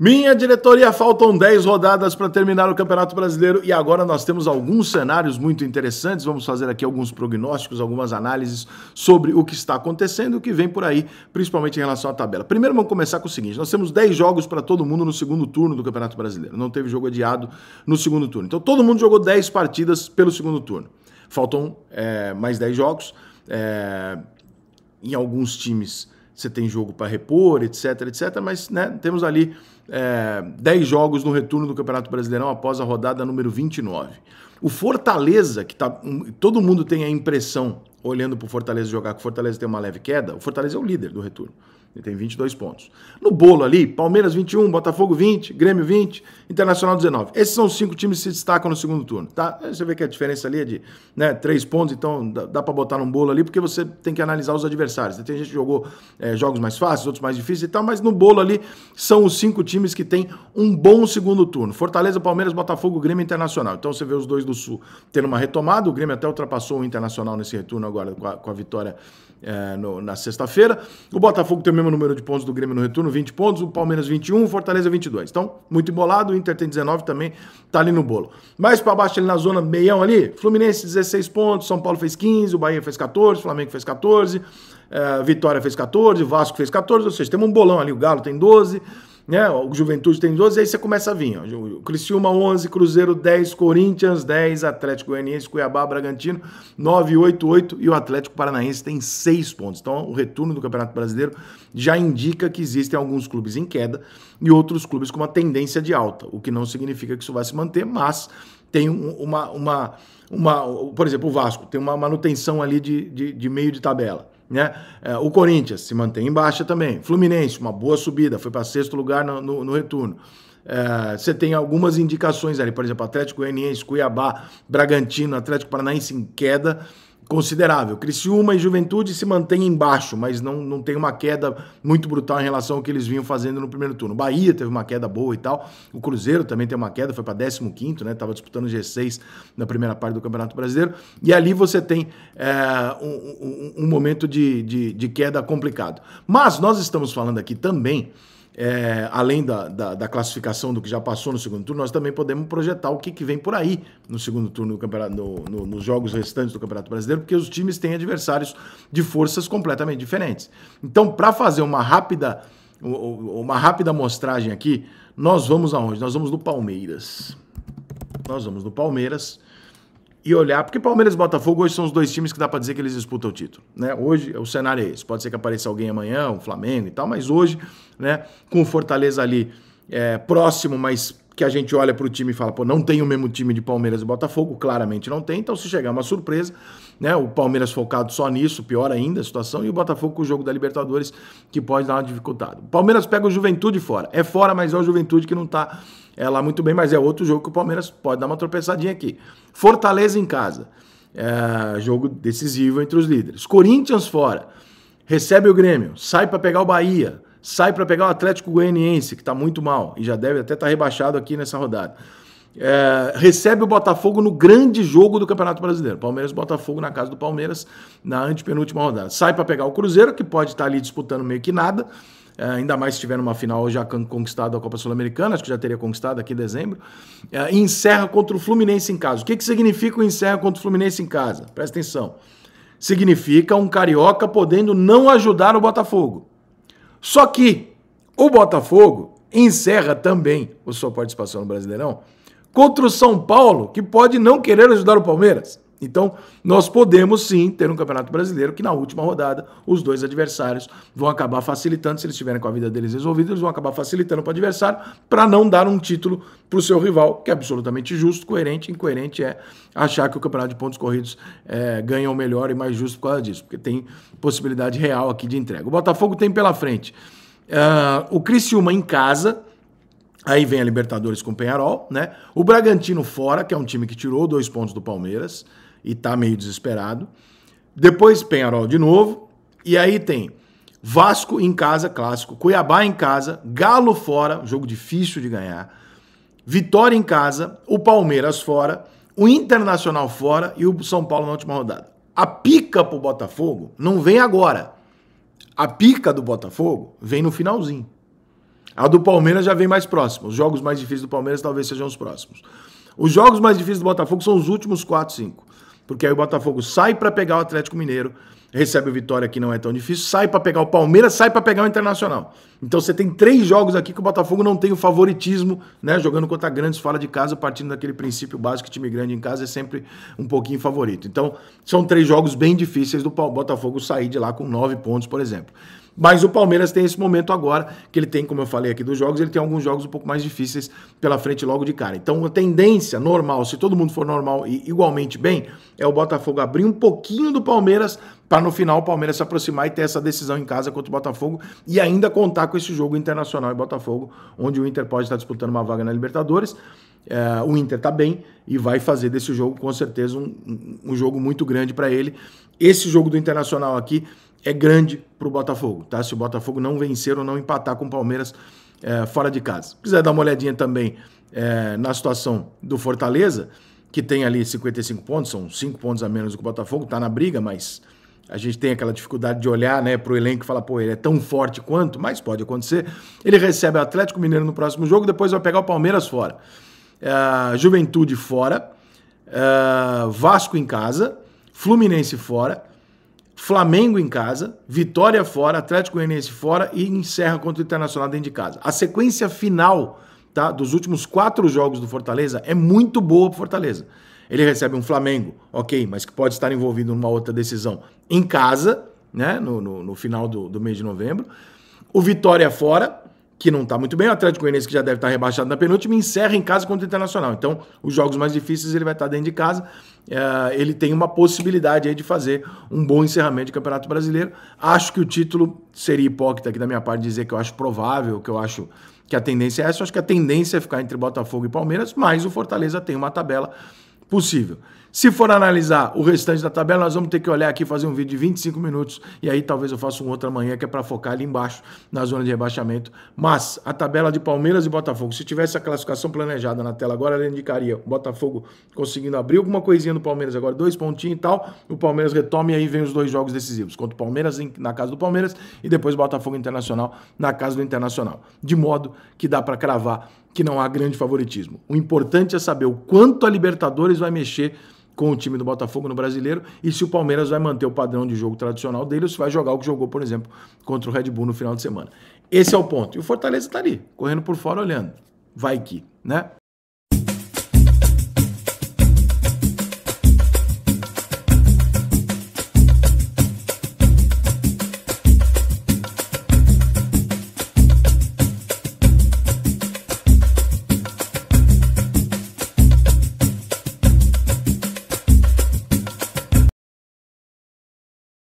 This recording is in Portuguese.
Minha diretoria, faltam 10 rodadas para terminar o Campeonato Brasileiro e agora nós temos alguns cenários muito interessantes. Vamos fazer aqui alguns prognósticos, algumas análises sobre o que está acontecendo e o que vem por aí, principalmente em relação à tabela. Primeiro vamos começar com o seguinte: nós temos 10 jogos para todo mundo no segundo turno do Campeonato Brasileiro. Não teve jogo adiado no segundo turno. Então todo mundo jogou 10 partidas pelo segundo turno. Faltam é, mais 10 jogos. É, em alguns times você tem jogo para repor, etc, etc, mas né, temos ali é, 10 jogos no retorno do Campeonato Brasileirão após a rodada número 29. O Fortaleza, que tá, um, todo mundo tem a impressão, olhando para o Fortaleza jogar, que o Fortaleza tem uma leve queda, o Fortaleza é o líder do retorno. Ele tem 22 pontos. No bolo ali, Palmeiras 21, Botafogo 20, Grêmio 20, Internacional 19. Esses são os cinco times que se destacam no segundo turno, tá? Você vê que a diferença ali é de né, 3 pontos, então dá, dá para botar num bolo ali, porque você tem que analisar os adversários. Tem gente que jogou é, jogos mais fáceis, outros mais difíceis e tal, mas no bolo ali são os cinco times times que têm um bom segundo turno. Fortaleza, Palmeiras, Botafogo, Grêmio Internacional. Então você vê os dois do Sul tendo uma retomada. O Grêmio até ultrapassou o Internacional nesse retorno agora com a, com a vitória é, no, na sexta-feira. O Botafogo tem o mesmo número de pontos do Grêmio no retorno, 20 pontos. O Palmeiras 21, o Fortaleza 22. Então, muito embolado. O Inter tem 19 também, tá ali no bolo. Mais para baixo ali na zona, meião ali, Fluminense 16 pontos, São Paulo fez 15, o Bahia fez 14, o Flamengo fez 14. É, Vitória fez 14, Vasco fez 14, ou seja, temos um bolão ali, o Galo tem 12, né? O Juventude tem 12, aí você começa a vir. Ó. Criciúma 11, Cruzeiro 10, Corinthians 10, Atlético Goianiense, Cuiabá, Bragantino 9, 8, 8 e o Atlético Paranaense tem 6 pontos. Então, o retorno do Campeonato Brasileiro já indica que existem alguns clubes em queda e outros clubes com uma tendência de alta, o que não significa que isso vai se manter, mas tem uma, uma, uma por exemplo, o Vasco tem uma manutenção ali de, de, de meio de tabela. Né? É, o Corinthians se mantém em baixa também. Fluminense, uma boa subida, foi para sexto lugar no, no, no retorno. É, você tem algumas indicações ali, por exemplo, Atlético Goianiense, Cuiabá, Bragantino, Atlético Paranaense em queda considerável. Criciúma e Juventude se mantêm embaixo, mas não, não tem uma queda muito brutal em relação ao que eles vinham fazendo no primeiro turno. Bahia teve uma queda boa e tal. O Cruzeiro também tem uma queda, foi para 15º, né? Tava disputando G6 na primeira parte do Campeonato Brasileiro. E ali você tem é, um, um, um, momento de, de, de queda complicado. Mas nós estamos falando aqui também é, além da, da, da, classificação do que já passou no segundo turno, nós também podemos projetar o que, que vem por aí no segundo turno do campeonato, no, no, nos jogos restantes do Campeonato Brasileiro, porque os times têm adversários de forças completamente diferentes. Então, para fazer uma rápida uma rápida mostragem aqui, nós vamos aonde? Nós vamos no Palmeiras. Nós vamos no Palmeiras e olhar, porque Palmeiras e Botafogo hoje são os dois times que dá para dizer que eles disputam o título, né? Hoje o cenário é esse, pode ser que apareça alguém amanhã, um Flamengo e tal, mas hoje, né, com o Fortaleza ali é, próximo, mas que a gente olha para o time e fala, pô, não tem o mesmo time de Palmeiras e Botafogo, claramente não tem, então se chegar uma surpresa, né, o Palmeiras focado só nisso, pior ainda a situação, e o Botafogo com o jogo da Libertadores, que pode dar uma dificuldade. O Palmeiras pega o Juventude fora, é fora, mas é o Juventude que não está é lá muito bem, mas é outro jogo que o Palmeiras pode dar uma tropeçadinha aqui. Fortaleza em casa. É, jogo decisivo entre os líderes. Corinthians fora. Recebe o Grêmio, sai para pegar o Bahia, sai para pegar o Atlético Goianiense, que está muito mal e já deve até estar tá rebaixado aqui nessa rodada. É, recebe o Botafogo no grande jogo do Campeonato Brasileiro. Palmeiras Botafogo na casa do Palmeiras na antepenúltima rodada. Sai para pegar o Cruzeiro, que pode estar tá ali disputando meio que nada. É, ainda mais se tiver numa final já conquistado a Copa Sul-Americana, acho que já teria conquistado aqui em dezembro, é, e encerra contra o Fluminense em casa. O que, que significa o encerra contra o Fluminense em casa? Presta atenção. Significa um carioca podendo não ajudar o Botafogo. Só que o Botafogo encerra também a sua participação no Brasileirão contra o São Paulo, que pode não querer ajudar o Palmeiras. Então, nós podemos sim ter um Campeonato Brasileiro que na última rodada os dois adversários vão acabar facilitando, se eles estiverem com a vida deles resolvida, eles vão acabar facilitando para o adversário para não dar um título para o seu rival, que é absolutamente justo, coerente. Incoerente é achar que o Campeonato de Pontos Corridos é, ganha o melhor e mais justo por causa disso, porque tem possibilidade real aqui de entrega. O Botafogo tem pela frente uh, o Criciúma em casa, Aí vem a Libertadores com o Penharol, né? O Bragantino fora, que é um time que tirou dois pontos do Palmeiras e tá meio desesperado. Depois Penharol de novo. E aí tem Vasco em casa, clássico. Cuiabá em casa. Galo fora, jogo difícil de ganhar. Vitória em casa. O Palmeiras fora. O Internacional fora. E o São Paulo na última rodada. A pica pro Botafogo não vem agora. A pica do Botafogo vem no finalzinho. A do Palmeiras já vem mais próxima. Os jogos mais difíceis do Palmeiras talvez sejam os próximos. Os jogos mais difíceis do Botafogo são os últimos 4, 5. Porque aí o Botafogo sai para pegar o Atlético Mineiro recebe o Vitória que não é tão difícil, sai para pegar o Palmeiras, sai para pegar o Internacional. Então você tem três jogos aqui que o Botafogo não tem o favoritismo, né? Jogando contra grandes fora de casa, partindo daquele princípio básico que time grande em casa é sempre um pouquinho favorito. Então são três jogos bem difíceis do Botafogo sair de lá com nove pontos, por exemplo. Mas o Palmeiras tem esse momento agora, que ele tem, como eu falei aqui dos jogos, ele tem alguns jogos um pouco mais difíceis pela frente logo de cara. Então a tendência normal, se todo mundo for normal e igualmente bem, é o Botafogo abrir um pouquinho do Palmeiras para no final o Palmeiras se aproximar e ter essa decisão em casa contra o Botafogo e ainda contar com esse jogo internacional em Botafogo, onde o Inter pode estar disputando uma vaga na Libertadores. É, o Inter está bem e vai fazer desse jogo com certeza um, um jogo muito grande para ele. Esse jogo do Internacional aqui é grande para o Botafogo, tá? Se o Botafogo não vencer ou não empatar com o Palmeiras é, fora de casa. Se quiser dar uma olhadinha também é, na situação do Fortaleza, que tem ali 55 pontos, são 5 pontos a menos do que o Botafogo, está na briga, mas a gente tem aquela dificuldade de olhar né, para o elenco e falar, pô, ele é tão forte quanto, mas pode acontecer. Ele recebe o Atlético Mineiro no próximo jogo, depois vai pegar o Palmeiras fora. Uh, Juventude fora, uh, Vasco em casa, Fluminense fora, Flamengo em casa, Vitória fora, Atlético Goianiense fora e encerra contra o Internacional dentro de casa. A sequência final tá, dos últimos quatro jogos do Fortaleza é muito boa para Fortaleza. Ele recebe um Flamengo, ok, mas que pode estar envolvido numa outra decisão em casa, né? No, no, no final do, do mês de novembro. O Vitória fora, que não está muito bem, o Atlético Goianiense que já deve estar tá rebaixado na penúltima, encerra em casa contra o Internacional. Então, os jogos mais difíceis ele vai estar tá dentro de casa. É, ele tem uma possibilidade aí de fazer um bom encerramento de Campeonato Brasileiro. Acho que o título seria hipócrita aqui da minha parte dizer que eu acho provável, que eu acho que a tendência é essa. Eu acho que a tendência é ficar entre Botafogo e Palmeiras, mas o Fortaleza tem uma tabela possível. Se for analisar o restante da tabela, nós vamos ter que olhar aqui, fazer um vídeo de 25 minutos, e aí talvez eu faça um outro amanhã, que é para focar ali embaixo, na zona de rebaixamento. Mas a tabela de Palmeiras e Botafogo, se tivesse a classificação planejada na tela agora, ela indicaria o Botafogo conseguindo abrir alguma coisinha no Palmeiras agora, dois pontinhos e tal, o Palmeiras retome e aí vem os dois jogos decisivos, contra o Palmeiras na casa do Palmeiras e depois o Botafogo Internacional na casa do Internacional. De modo que dá para cravar que não há grande favoritismo. O importante é saber o quanto a Libertadores vai mexer com o time do Botafogo no Brasileiro e se o Palmeiras vai manter o padrão de jogo tradicional dele ou se vai jogar o que jogou, por exemplo, contra o Red Bull no final de semana. Esse é o ponto. E o Fortaleza está ali, correndo por fora olhando. Vai que, né?